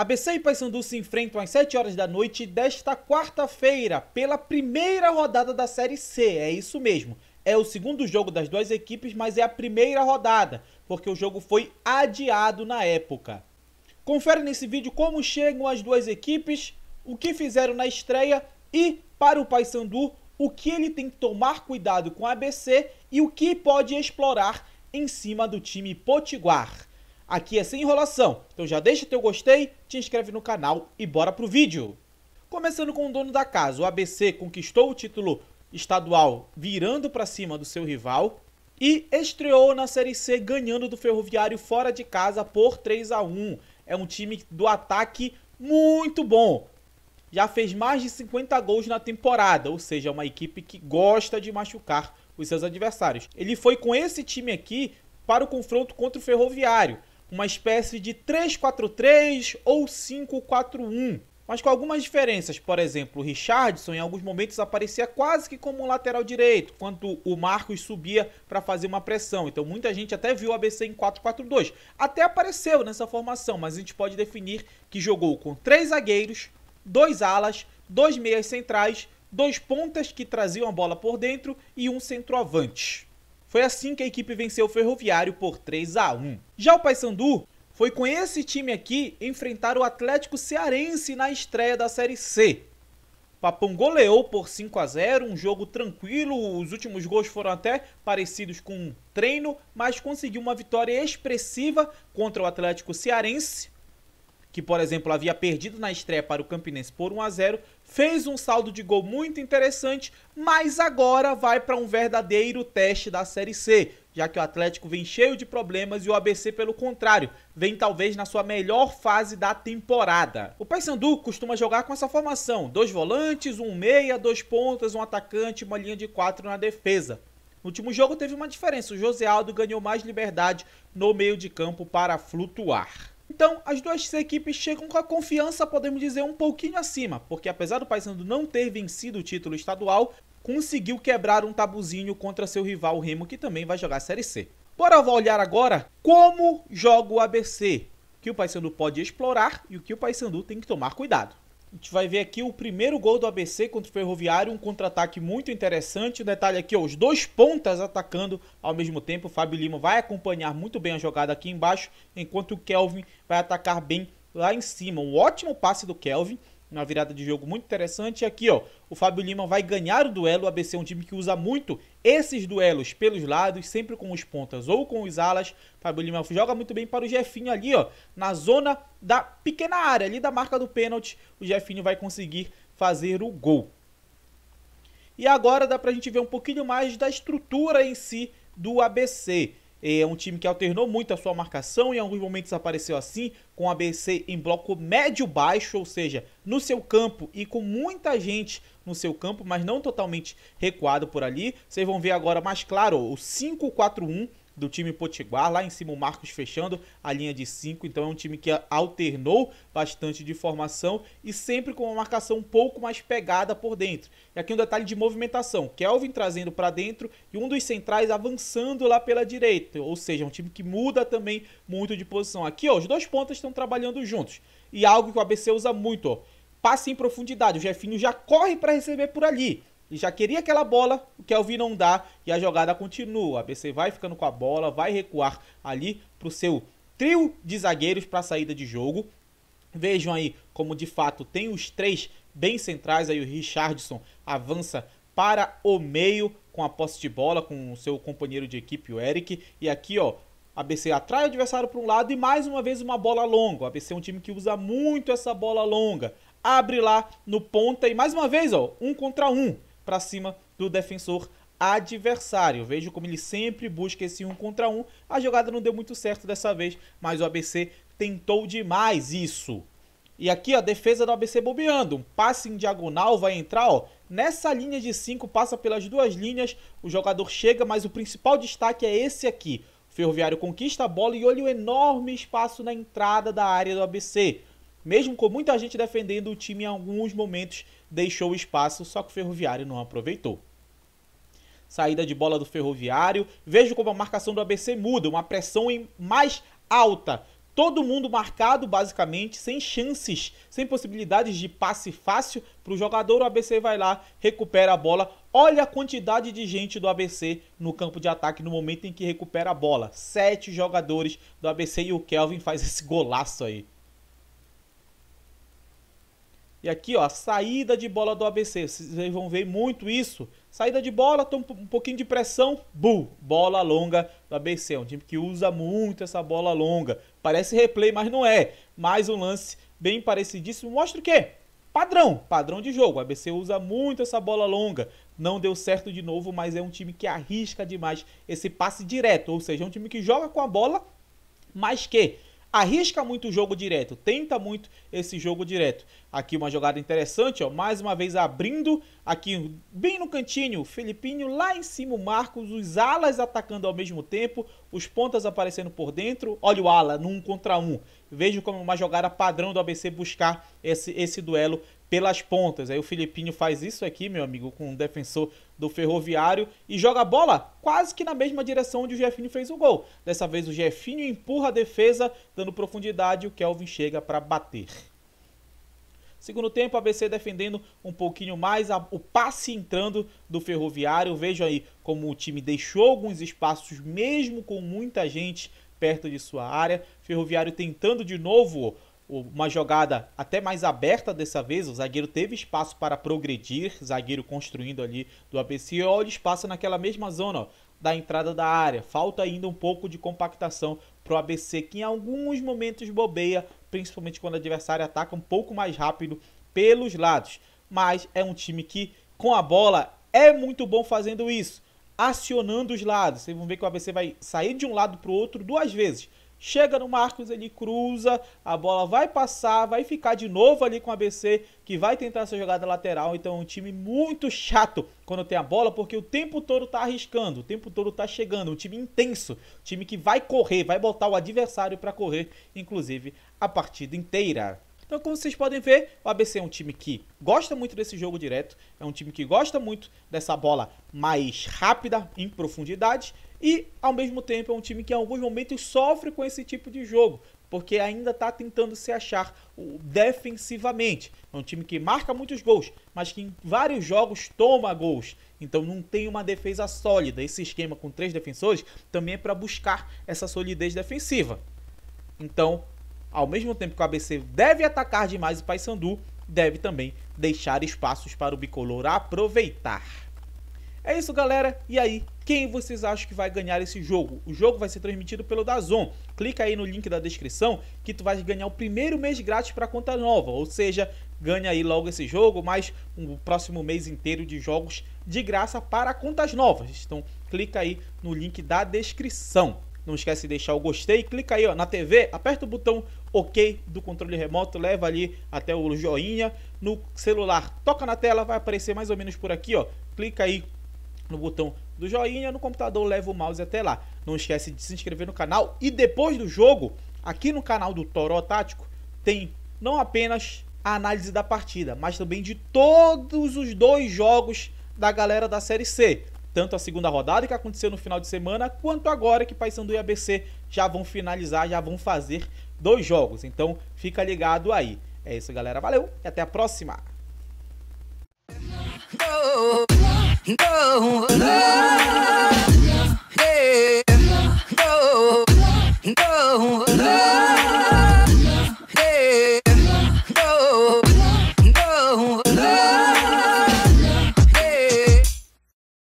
ABC e Paysandu se enfrentam às 7 horas da noite desta quarta-feira, pela primeira rodada da Série C. É isso mesmo. É o segundo jogo das duas equipes, mas é a primeira rodada, porque o jogo foi adiado na época. Confere nesse vídeo como chegam as duas equipes, o que fizeram na estreia e, para o Paysandu, o que ele tem que tomar cuidado com a ABC e o que pode explorar em cima do time potiguar. Aqui é sem enrolação, então já deixa teu gostei, te inscreve no canal e bora pro vídeo! Começando com o dono da casa, o ABC conquistou o título estadual virando para cima do seu rival e estreou na Série C ganhando do Ferroviário fora de casa por 3 a 1. É um time do ataque muito bom. Já fez mais de 50 gols na temporada, ou seja, é uma equipe que gosta de machucar os seus adversários. Ele foi com esse time aqui para o confronto contra o Ferroviário uma espécie de 3-4-3 ou 5-4-1, mas com algumas diferenças. Por exemplo, o Richardson em alguns momentos aparecia quase que como um lateral direito, quando o Marcos subia para fazer uma pressão. Então muita gente até viu o ABC em 4-4-2. Até apareceu nessa formação, mas a gente pode definir que jogou com três zagueiros, dois alas, dois meias centrais, dois pontas que traziam a bola por dentro e um centroavante. Foi assim que a equipe venceu o Ferroviário por 3 a 1. Já o Paysandu foi com esse time aqui enfrentar o Atlético Cearense na estreia da Série C. Papão goleou por 5 a 0, um jogo tranquilo, os últimos gols foram até parecidos com um treino, mas conseguiu uma vitória expressiva contra o Atlético Cearense que, por exemplo, havia perdido na estreia para o Campinense por 1 a 0, fez um saldo de gol muito interessante, mas agora vai para um verdadeiro teste da Série C, já que o Atlético vem cheio de problemas e o ABC, pelo contrário, vem talvez na sua melhor fase da temporada. O Paysandu costuma jogar com essa formação: dois volantes, um meia, dois pontas, um atacante, uma linha de quatro na defesa. No último jogo teve uma diferença, o José Aldo ganhou mais liberdade no meio de campo para flutuar. Então, as duas equipes chegam com a confiança, podemos dizer, um pouquinho acima, porque apesar do Paysandu não ter vencido o título estadual, conseguiu quebrar um tabuzinho contra seu rival o Remo, que também vai jogar a Série C. Bora olhar agora como joga o ABC, que o Paysandu pode explorar e o que o Paysandu tem que tomar cuidado. A gente vai ver aqui o primeiro gol do ABC contra o Ferroviário, um contra-ataque muito interessante. O detalhe aqui, ó, os dois pontas atacando ao mesmo tempo. O Fábio Lima vai acompanhar muito bem a jogada aqui embaixo, enquanto o Kelvin vai atacar bem lá em cima. Um ótimo passe do Kelvin, uma virada de jogo muito interessante. E aqui, ó, o Fábio Lima vai ganhar o duelo. O ABC é um time que usa muito esses duelos pelos lados, sempre com os pontas ou com os alas. Fábio Lima joga muito bem para o Jefinho ali, ó, na zona da pequena área, ali da marca do pênalti. O Jefinho vai conseguir fazer o gol. E agora dá pra gente ver um pouquinho mais da estrutura em si do ABC. É um time que alternou muito a sua marcação e em alguns momentos apareceu assim, com a ABC em bloco médio-baixo, ou seja, no seu campo e com muita gente no seu campo, mas não totalmente recuado por ali. Vocês vão ver agora mais claro o 5-4-1 do time Potiguar. Lá em cima o Marcos fechando a linha de 5. Então é um time que alternou bastante de formação e sempre com uma marcação um pouco mais pegada por dentro. E aqui um detalhe de movimentação. Kelvin trazendo para dentro e um dos centrais avançando lá pela direita. Ou seja, é um time que muda também muito de posição. Aqui, ó, os dois pontas estão trabalhando juntos. E algo que o ABC usa muito, ó. Passe em profundidade. O Jefinho já corre para receber por ali e já queria aquela bola, o Kelvin não dá e a jogada continua. a ABC vai ficando com a bola, vai recuar ali pro seu trio de zagueiros para saída de jogo. Vejam aí como de fato tem os três bem centrais. Aí o Richardson avança para o meio com a posse de bola com o seu companheiro de equipe, o Eric. E aqui, ó, ABC atrai o adversário para um lado e mais uma vez uma bola longa. O ABC é um time que usa muito essa bola longa. Abre lá no ponta e mais uma vez, ó, um contra um para cima do defensor adversário. Vejo como ele sempre busca esse um contra um. A jogada não deu muito certo dessa vez, mas o ABC tentou demais isso. E aqui, a defesa do ABC bobeando. Um passe em diagonal vai entrar, ó. Nessa linha de 5, passa pelas duas linhas. O jogador chega, mas o principal destaque é esse aqui. O Ferroviário conquista a bola e olha o enorme espaço na entrada da área do ABC. Mesmo com muita gente defendendo o time em alguns momentos, deixou o espaço, só que o Ferroviário não aproveitou. Saída de bola do Ferroviário. Vejo como a marcação do ABC muda, uma pressão mais alta. Todo mundo marcado, basicamente, sem chances, sem possibilidades de passe fácil para o jogador. O ABC vai lá, recupera a bola. Olha a quantidade de gente do ABC no campo de ataque no momento em que recupera a bola. Sete jogadores do ABC e o Kelvin faz esse golaço aí. E aqui, ó, saída de bola do ABC. Vocês vão ver muito isso. Saída de bola, toma um pouquinho de pressão, bu, bola longa do ABC. É um time que usa muito essa bola longa. Parece replay, mas não é. Mais um lance bem parecidíssimo. Mostra o quê? Padrão, padrão de jogo. O ABC usa muito essa bola longa. Não deu certo de novo, mas é um time que arrisca demais esse passe direto. Ou seja, é um time que joga com a bola, mas que arrisca muito o jogo direto, tenta muito esse jogo direto. Aqui uma jogada interessante, ó, mais uma vez abrindo aqui bem no cantinho, Felipinho lá em cima, o Marcos, os alas atacando ao mesmo tempo, os pontas aparecendo por dentro. Olha o ala num contra um vejo como uma jogada padrão do ABC buscar esse, esse duelo pelas pontas. Aí o Filipinho faz isso aqui, meu amigo, com um defensor do Ferroviário e joga a bola quase que na mesma direção onde o Jefinho fez o gol. Dessa vez o Jefinho empurra a defesa, dando profundidade e o Kelvin chega para bater. Segundo tempo, ABC defendendo um pouquinho mais, a, o passe entrando do Ferroviário. Vejo aí como o time deixou alguns espaços, mesmo com muita gente perto de sua área. Ferroviário tentando de novo uma jogada até mais aberta dessa vez. O zagueiro teve espaço para progredir, zagueiro construindo ali do ABC. Olha o espaço naquela mesma zona ó, da entrada da área. Falta ainda um pouco de compactação para o ABC, que em alguns momentos bobeia, principalmente quando o adversário ataca um pouco mais rápido pelos lados. Mas é um time que, com a bola, é muito bom fazendo isso acionando os lados. Vocês vão ver que o ABC vai sair de um lado para o outro duas vezes. Chega no Marcos, ele cruza, a bola vai passar, vai ficar de novo ali com o ABC, que vai tentar essa jogada lateral. Então é um time muito chato quando tem a bola, porque o tempo todo tá arriscando, o tempo todo tá chegando. Um time intenso, um time que vai correr, vai botar o adversário para correr, inclusive a partida inteira. Então, como vocês podem ver, o ABC é um time que gosta muito desse jogo direto, é um time que gosta muito dessa bola mais rápida, em profundidade, e ao mesmo tempo é um time que em alguns momentos sofre com esse tipo de jogo, porque ainda está tentando se achar defensivamente. É um time que marca muitos gols, mas que em vários jogos toma gols. Então não tem uma defesa sólida. Esse esquema com três defensores também é para buscar essa solidez defensiva. Então ao mesmo tempo que o ABC deve atacar demais o Paysandu, deve também deixar espaços para o bicolor aproveitar. É isso, galera. E aí, quem vocês acham que vai ganhar esse jogo? O jogo vai ser transmitido pelo Dazon. Clica aí no link da descrição que tu vai ganhar o primeiro mês grátis para conta nova, ou seja, ganha aí logo esse jogo, mais um próximo mês inteiro de jogos de graça para contas novas. Então, clica aí no link da descrição. Não esquece de deixar o gostei, clica aí ó, na TV, aperta o botão OK do controle remoto, leva ali até o joinha. No celular, toca na tela, vai aparecer mais ou menos por aqui, ó. Clica aí no botão do joinha, no computador leva o mouse até lá. Não esquece de se inscrever no canal e depois do jogo, aqui no canal do Toró Tático, tem não apenas a análise da partida, mas também de todos os dois jogos da galera da Série C tanto a segunda rodada que aconteceu no final de semana, quanto agora que Paysandu e ABC já vão finalizar, já vão fazer dois jogos. Então fica ligado aí. É isso, galera. Valeu e até a próxima!